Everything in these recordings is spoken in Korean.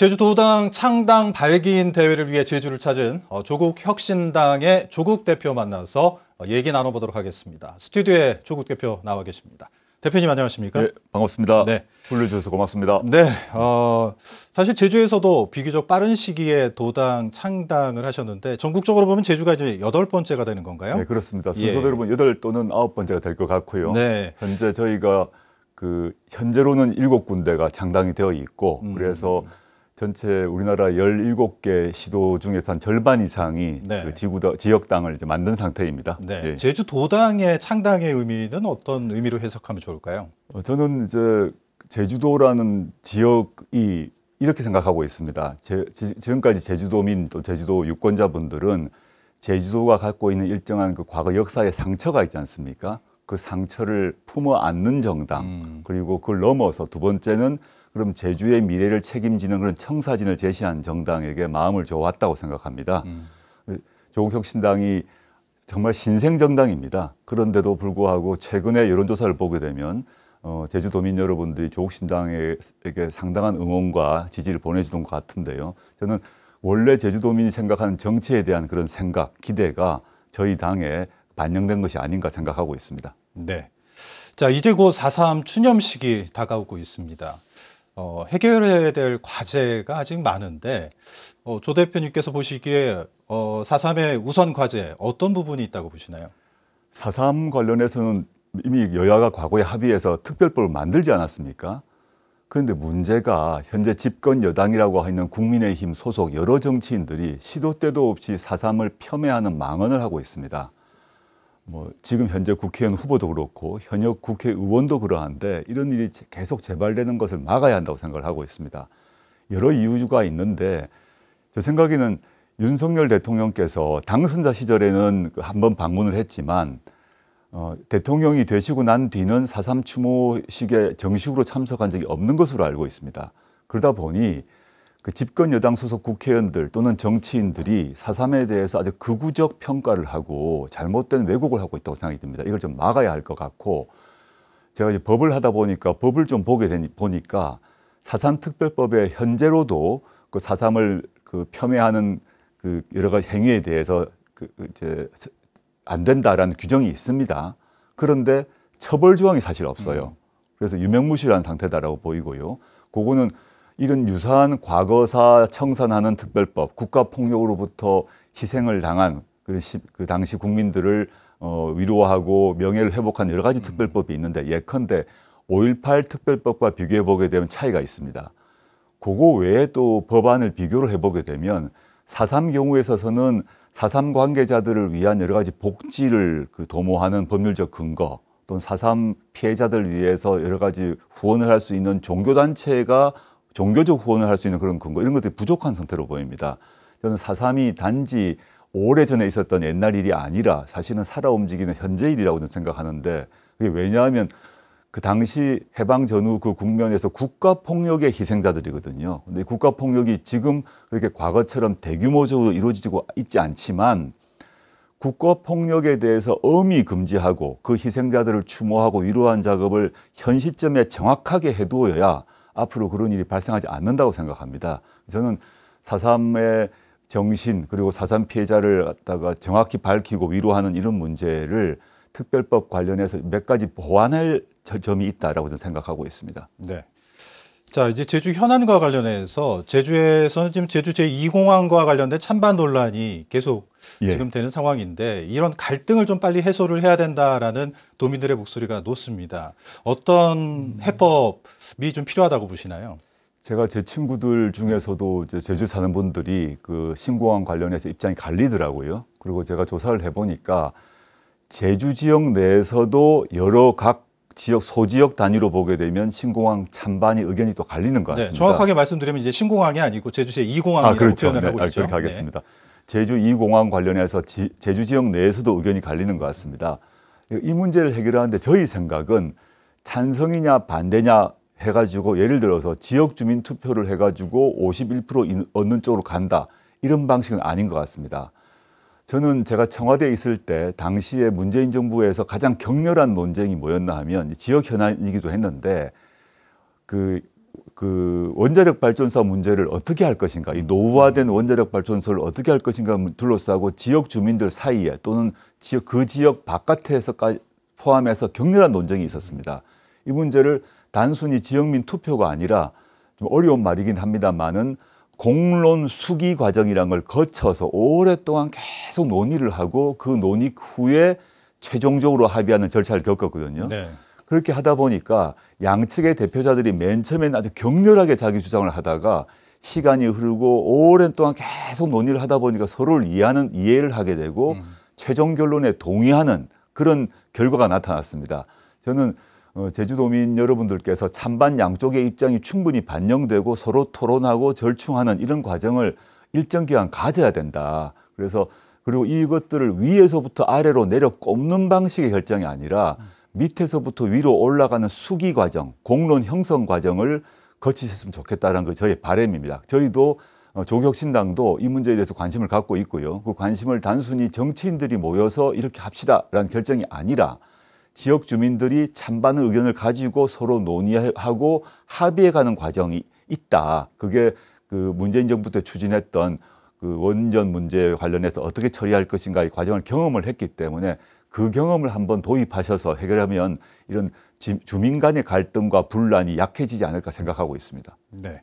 제주도당 창당 발기인 대회를 위해 제주를 찾은 어, 조국 혁신당의 조국 대표 만나서 어, 얘기 나눠보도록 하겠습니다. 스튜디오에 조국 대표 나와 계십니다. 대표님 안녕하십니까? 네, 반갑습니다. 네. 불러주셔서 고맙습니다. 네, 어, 사실 제주에서도 비교적 빠른 시기에 도당 창당을 하셨는데 전국적으로 보면 제주가 이제 여덟 번째가 되는 건가요? 네, 그렇습니다. 예. 순서대로 보면 여덟 또는 아홉 번째가 될 것 같고요. 네. 현재 저희가 그 현재로는 일곱 군데가 창당이 되어 있고 음. 그래서 전체 우리나라 17개 시도 중에서 한 절반 이상이 네. 그 지구다, 지역당을 이제 만든 상태입니다. 네. 예. 제주도당의 창당의 의미는 어떤 의미로 해석하면 좋을까요? 어, 저는 이제 제주도라는 지역이 이렇게 생각하고 있습니다. 제, 지, 지금까지 제주도민 또 제주도 유권자분들은 제주도가 갖고 있는 일정한 그 과거 역사의 상처가 있지 않습니까? 그 상처를 품어 안는 정당 음. 그리고 그걸 넘어서 두 번째는 그럼 제주의 미래를 책임지는 그런 청사진을 제시한 정당에게 마음을 줘왔다고 생각합니다. 음. 그 조국혁신당이 정말 신생 정당입니다. 그런데도 불구하고 최근에 여론조사를 보게 되면 어, 제주도민 여러분들이 조국신당에게 상당한 응원과 지지를 보내주던 것 같은데요. 저는 원래 제주도민이 생각하는 정치에 대한 그런 생각, 기대가 저희 당에 반영된 것이 아닌가 생각하고 있습니다. 네. 자, 이제 곧4.3 추념식이 다가오고 있습니다. 어, 해결해야 될 과제가 아직 많은데 어, 조 대표님께서 보시기에 어, 4.3의 우선 과제 어떤 부분이 있다고 보시나요? 4.3 관련해서는 이미 여야가 과거에 합의해서 특별법을 만들지 않았습니까? 그런데 문제가 현재 집권 여당이라고 하는 국민의힘 소속 여러 정치인들이 시도 때도 없이 4.3을 폄훼하는 망언을 하고 있습니다. 뭐 지금 현재 국회의원 후보도 그렇고 현역 국회의원도 그러한데 이런 일이 계속 재발되는 것을 막아야 한다고 생각을 하고 있습니다. 여러 이유가 있는데 제 생각에는 윤석열 대통령께서 당선자 시절에는 그 한번 방문을 했지만 어, 대통령이 되시고 난 뒤는 사삼 추모식에 정식으로 참석한 적이 없는 것으로 알고 있습니다. 그러다 보니 그 집권 여당 소속 국회의원들 또는 정치인들이 사삼에 대해서 아주 극우적 평가를 하고 잘못된 왜곡을 하고 있다고 생각이 듭니다. 이걸 좀 막아야 할 것 같고 제가 이제 법을 하다 보니까 법을 좀 보게 되니 보니까 사삼 특별법에 현재로도 그 사삼을 그 폄훼하는 그 여러 가지 행위에 대해서 그, 그 이제 안 된다라는 규정이 있습니다. 그런데 처벌 조항이 사실 없어요. 음. 그래서 유명무실한 상태다라고 보이고요. 그거는 이런 유사한 과거사 청산하는 특별법, 국가폭력으로부터 희생을 당한 그 시, 그 당시 국민들을 어, 위로하고 명예를 회복한 여러 가지 특별법이 있는데 예컨대 5.18 특별법과 비교해 보게 되면 차이가 있습니다. 그거 외에 또 법안을 비교를 해보게 되면 4.3 경우에 있어서는 4.3 관계자들을 위한 여러 가지 복지를 그 도모하는 법률적 근거 또는 4.3 피해자들 위해서 여러 가지 후원을 할 수 있는 종교단체가 종교적 후원을 할 수 있는 그런 근거 이런 것들이 부족한 상태로 보입니다. 저는 사삼이 단지 오래전에 있었던 옛날 일이 아니라 사실은 살아 움직이는 현재 일이라고 는 생각하는데 그게 왜냐하면 그 당시 해방 전후 그 국면에서 국가 폭력의 희생자들이거든요. 근데 국가 폭력이 지금 그렇게 과거처럼 대규모적으로 이루어지고 있지 않지만 국가 폭력에 대해서 엄히 금지하고 그 희생자들을 추모하고 위로한 작업을 현 시점에 정확하게 해두어야 앞으로 그런 일이 발생하지 않는다고 생각합니다. 저는 사삼의 정신 그리고 사삼 피해자를 갖다가 정확히 밝히고 위로하는 이런 문제를 특별법 관련해서 몇 가지 보완할 점이 있다라고 저는 생각하고 있습니다. 네. 자, 이제 제주 현안과 관련해서 제주에서는 지금 제주 제2공항과 관련된 찬반 논란이 계속 예. 지금 되는 상황인데 이런 갈등을 좀 빨리 해소를 해야 된다라는 도민들의 목소리가 높습니다. 어떤 음. 해법이 좀 필요하다고 보시나요? 제가 제 친구들 중에서도 제주 사는 분들이 그 신공항 관련해서 입장이 갈리더라고요. 그리고 제가 조사를 해보니까 제주 지역 내에서도 여러 각 지역 소지역 단위로 보게 되면 신공항 찬반이 의견이 또 갈리는 것 네, 같습니다. 네, 정확하게 말씀드리면 이제 신공항이 아니고 제주시의 공항이라고 아, 그렇죠. 표현을 네, 하고 아, 있죠. 그렇게 하겠습니다. 네. 제주 2공항 관련해서 지, 제주 지역 내에서도 의견이 갈리는 것 같습니다. 이 문제를 해결하는데 저희 생각은 찬성이냐 반대냐 해가지고 예를 들어서 지역 주민 투표를 해가지고 51% 얻는 쪽으로 간다 이런 방식은 아닌 것 같습니다. 저는 제가 청와대에 있을 때 당시에 문재인 정부에서 가장 격렬한 논쟁이 뭐였나 하면 지역 현안이기도 했는데 그, 그 원자력 발전소 문제를 어떻게 할 것인가 이 노후화된 원자력 발전소를 어떻게 할 것인가 둘러싸고 지역 주민들 사이에 또는 지역, 그 지역 바깥에서까지 포함해서 격렬한 논쟁이 있었습니다. 이 문제를 단순히 지역민 투표가 아니라 좀 어려운 말이긴 합니다만은 공론 수기 과정이란 걸 거쳐서 오랫동안 계속 논의를 하고 그 논의 후에 최종적으로 합의하는 절차를 겪었거든요. 네. 그렇게 하다 보니까 양측의 대표자들이 맨 처음에는 아주 격렬하게 자기 주장을 하다가 시간이 흐르고 오랫동안 계속 논의를 하다 보니까 서로를 이해하는 이해를 하게 되고 음. 최종 결론에 동의하는 그런 결과가 나타났습니다. 저는 어, 제주도민 여러분들께서 찬반 양쪽의 입장이 충분히 반영되고 서로 토론하고 절충하는 이런 과정을 일정 기간 가져야 된다. 그래서 그리고 이것들을 위에서부터 아래로 내려 꼽는 방식의 결정이 아니라 밑에서부터 위로 올라가는 수기 과정, 공론 형성 과정을 거치셨으면 좋겠다는 그저희 바램입니다. 저희도 어, 조격신당도 이 문제에 대해서 관심을 갖고 있고요. 그 관심을 단순히 정치인들이 모여서 이렇게 합시다라는 결정이 아니라 지역 주민들이 찬반의 의견을 가지고 서로 논의하고 합의해 가는 과정이 있다. 그게 그 문재인 정부 때 추진했던 그 원전 문제 관련해서 어떻게 처리할 것인가 이 과정을 경험을 했기 때문에 그 경험을 한번 도입하셔서 해결하면 이런 주민 간의 갈등과 분란이 약해지지 않을까 생각하고 있습니다. 네.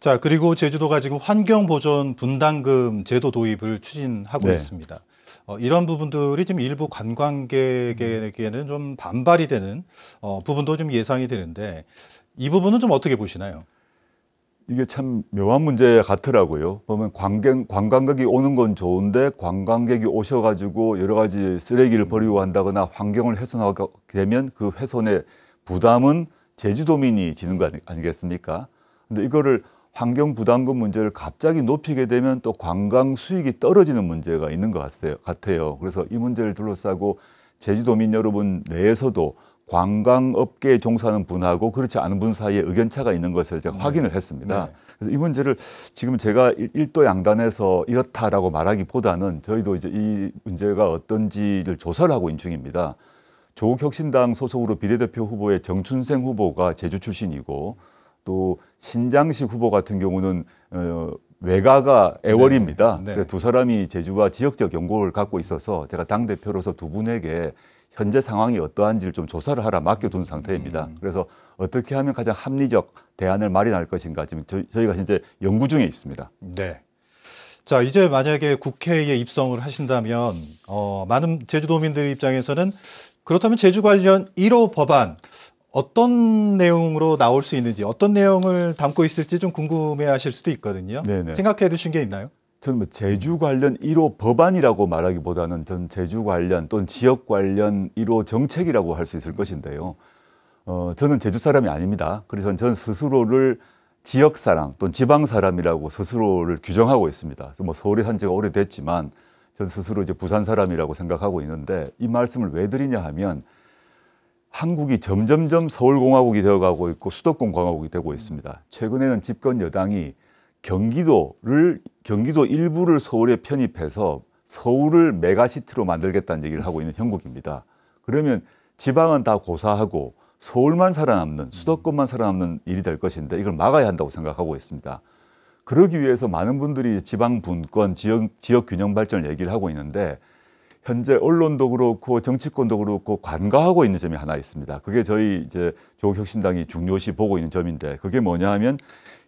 자, 그리고 제주도가 지금 환경보전 분담금 제도 도입을 추진하고 네. 있습니다. 어, 이런 부분들이 지금 일부 관광객에게는 좀 반발이 되는 어, 부분도 좀 예상이 되는데 이 부분은 좀 어떻게 보시나요? 이게 참 묘한 문제 같더라고요. 보면 관광, 관광객이 오는 건 좋은데 관광객이 오셔가지고 여러 가지 쓰레기를 버리고 한다거나 환경을 훼손하게 되면 그 훼손의 부담은 제주도민이 지는 거 아니, 겠습니까 근데 이거를 환경 부담금 문제를 갑자기 높이게 되면 또 관광 수익이 떨어지는 문제가 있는 것 같아요. 그래서 이 문제를 둘러싸고 제주도민 여러분 내에서도 관광업계에 종사하는 분하고 그렇지 않은 분 사이에 의견차가 있는 것을 제가 네. 확인을 했습니다. 네. 그래서 이 문제를 지금 제가 일도 양단에서 이렇다라고 말하기보다는 저희도 이제 이 문제가 어떤지를 조사를 하고 있는 중입니다. 조국혁신당 소속으로 비례대표 후보의 정춘생 후보가 제주 출신이고 또 신장식 후보 같은 경우는 어, 외가가 애월입니다. 네. 네. 두 사람이 제주와 지역적 연고를 갖고 있어서 제가 당 대표로서 두 분에게 현재 상황이 어떠한지를 좀 조사를 하라 맡겨둔 음. 상태입니다. 음. 그래서 어떻게 하면 가장 합리적 대안을 마련할 것인가 지금 저, 저희가 현재 연구 중에 있습니다. 네. 자 이제 만약에 국회에 입성을 하신다면 어, 많은 제주도민들 입장에서는 그렇다면 제주 관련 1호 법안 어떤 내용으로 나올 수 있는지 어떤 내용을 담고 있을지 좀 궁금해하실 수도 있거든요. 네네. 생각해 두신 게 있나요? 저는 뭐 제주 관련 1호 법안이라고 말하기보다는 전 제주 관련 또는 지역 관련 1호 정책이라고 할 수 있을 것인데요. 어, 저는 제주 사람이 아닙니다. 그래서 저는 스스로를 지역 사람 또는 지방 사람이라고 스스로를 규정하고 있습니다. 뭐 서울에 한 지가 오래됐지만 전 스스로 이제 부산 사람이라고 생각하고 있는데 이 말씀을 왜 드리냐 하면 한국이 점점점 서울공화국이 되어가고 있고 수도권 공화국이 되고 있습니다. 최근에는 집권 여당이 경기도를 경기도 일부를 서울에 편입해서 서울을 메가시티로 만들겠다는 얘기를 하고 있는 형국입니다. 그러면 지방은 다 고사하고 서울만 살아남는 수도권만 살아남는 일이 될 것인데 이걸 막아야 한다고 생각하고 있습니다. 그러기 위해서 많은 분들이 지방 분권, 지역, 지역 균형 발전을 얘기를 하고 있는데 현재 언론도 그렇고 정치권도 그렇고 관가하고 있는 점이 하나 있습니다. 그게 저희 이제 조국혁신당이 중요시 보고 있는 점인데 그게 뭐냐 하면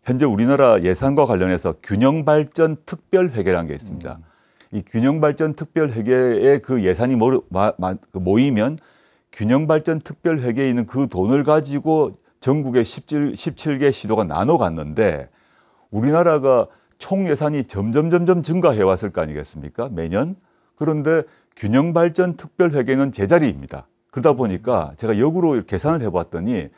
현재 우리나라 예산과 관련해서 균형발전 특별회계라는 게 있습니다. 음. 이 균형발전 특별회계에 그 예산이 모, 그 이면 균형발전 특별회계에 있는 그 돈을 가지고 전국의 17, 17개 시도가 나눠 갔는데 우리나라가 총 예산이 점점 점점 증가해 왔을 거 아니겠습니까? 매년. 그런데 균형발전 특별회계는 제자리입니다. 그러다 보니까 제가 역으로 계산을 해봤더니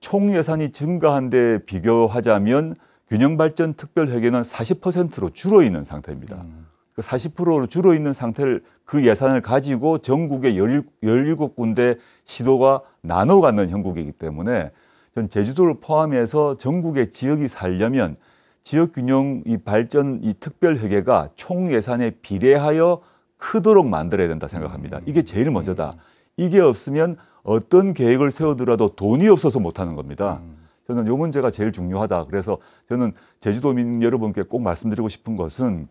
총 예산이 증가한 데 비교하자면 균형발전 특별회계는 40%로 줄어 있는 상태입니다. 음. 그 40%로 줄어 있는 상태를 그 예산을 가지고 전국의 17군데 시도가 나눠 갖는 형국이기 때문에 전 제주도를 포함해서 전국의 지역이 살려면 지역 균형 이 발전 이 특별 회계가 총 예산에 비례하여 크도록 만들어야 된다 생각합니다. 이게 제일 먼저다. 이게 없으면 어떤 계획을 세우더라도 돈이 없어서 못하는 겁니다. 저는 요 문제가 제일 중요하다. 그래서 저는 제주도민 여러분께 꼭 말씀드리고 싶은 것은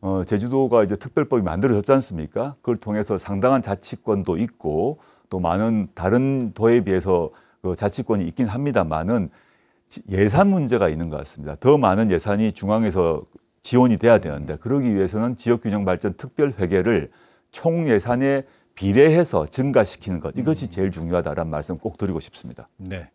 어, 제주도가 이제 특별법이 만들어졌지 않습니까? 그걸 통해서 상당한 자치권도 있고 또 많은 다른 도에 비해서 그 자치권이 있긴 합니다만은 예산 문제가 있는 것 같습니다. 더 많은 예산이 중앙에서 지원이 돼야 되는데 그러기 위해서는 지역균형발전특별회계를 총예산에 비례해서 증가시키는 것 이것이 음. 제일 중요하다라는 말씀 꼭 드리고 싶습니다. 네.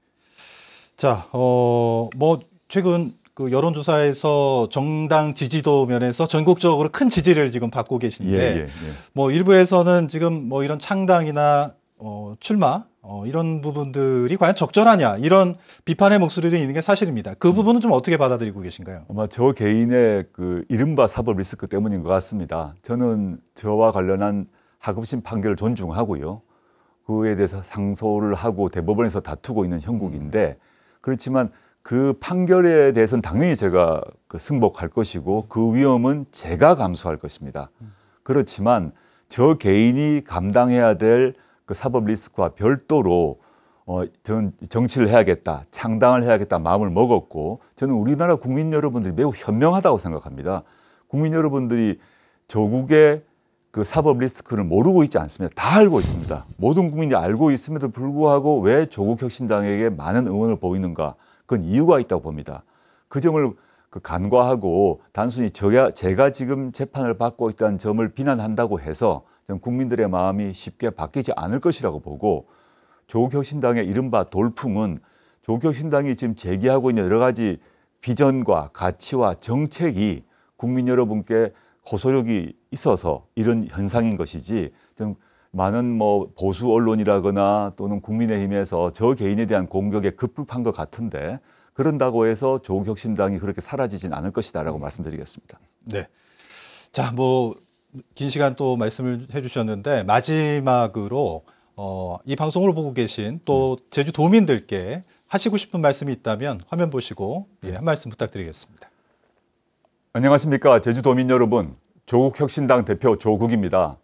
자, 어, 뭐 최근 그 여론조사에서 정당 지지도 면에서 전국적으로 큰 지지를 지금 받고 계신데 예, 예, 예. 뭐 일부에서는 지금 뭐 이런 창당이나 어, 출마 어, 이런 부분들이 과연 적절하냐 이런 비판의 목소리도 있는 게 사실입니다. 그 음. 부분은 좀 어떻게 받아들이고 계신가요? 아마 저 개인의 그 이른바 사법 리스크 때문인 것 같습니다. 저는 저와 관련한 하급심 판결을 존중하고요. 그에 대해서 상소를 하고 대법원에서 다투고 있는 형국인데 음. 그렇지만 그 판결에 대해서는 당연히 제가 그 승복할 것이고 그 위험은 제가 감수할 것입니다. 음. 그렇지만 저 개인이 감당해야 될그 사법 리스크와 별도로 어, 전 정치를 해야겠다, 창당을 해야겠다 마음을 먹었고 저는 우리나라 국민 여러분들이 매우 현명하다고 생각합니다. 국민 여러분들이 조국의 그 사법 리스크를 모르고 있지 않습니다. 다 알고 있습니다. 모든 국민이 알고 있음에도 불구하고 왜 조국 혁신당에게 많은 응원을 보이는가? 그건 이유가 있다고 봅니다. 그 점을 그 간과하고 단순히 제가, 제가 지금 재판을 받고 있다는 점을 비난한다고 해서 국민들의 마음이 쉽게 바뀌지 않을 것이라고 보고 조국혁신당의 이른바 돌풍은 조국혁신당이 지금 제기하고 있는 여러 가지 비전과 가치와 정책이 국민 여러분께 고소력이 있어서 이런 현상인 것이지 좀 많은 뭐 보수 언론이라거나 또는 국민의힘에서 저 개인에 대한 공격에 급급한 것 같은데 그런다고 해서 조국혁신당이 그렇게 사라지진 않을 것이다라고 말씀드리겠습니다. 네. 자, 뭐긴 시간 또 말씀을 해주셨는데 마지막으로 어, 이 방송을 보고 계신 또 음. 제주 도민들께 하시고 싶은 말씀이 있다면 화면 보시고 예, 음. 한 말씀 부탁드리겠습니다. 안녕하십니까 제주도민 여러분 조국혁신당 대표 조국입니다.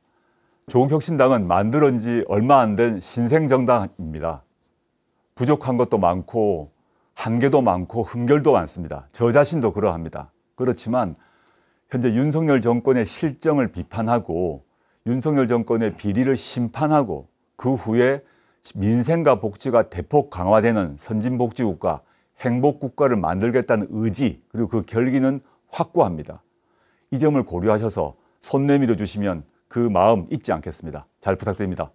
조국혁신당은 만들어진 지 얼마 안 된 신생정당입니다. 부족한 것도 많고 한계도 많고 흠결도 많습니다. 저 자신도 그러합니다. 그렇지만 현재 윤석열 정권의 실정을 비판하고 윤석열 정권의 비리를 심판하고 그 후에 민생과 복지가 대폭 강화되는 선진복지국가, 행복국가를 만들겠다는 의지 그리고 그 결기는 확고합니다. 이 점을 고려하셔서 손 내밀어 주시면 그 마음 잊지 않겠습니다. 잘 부탁드립니다.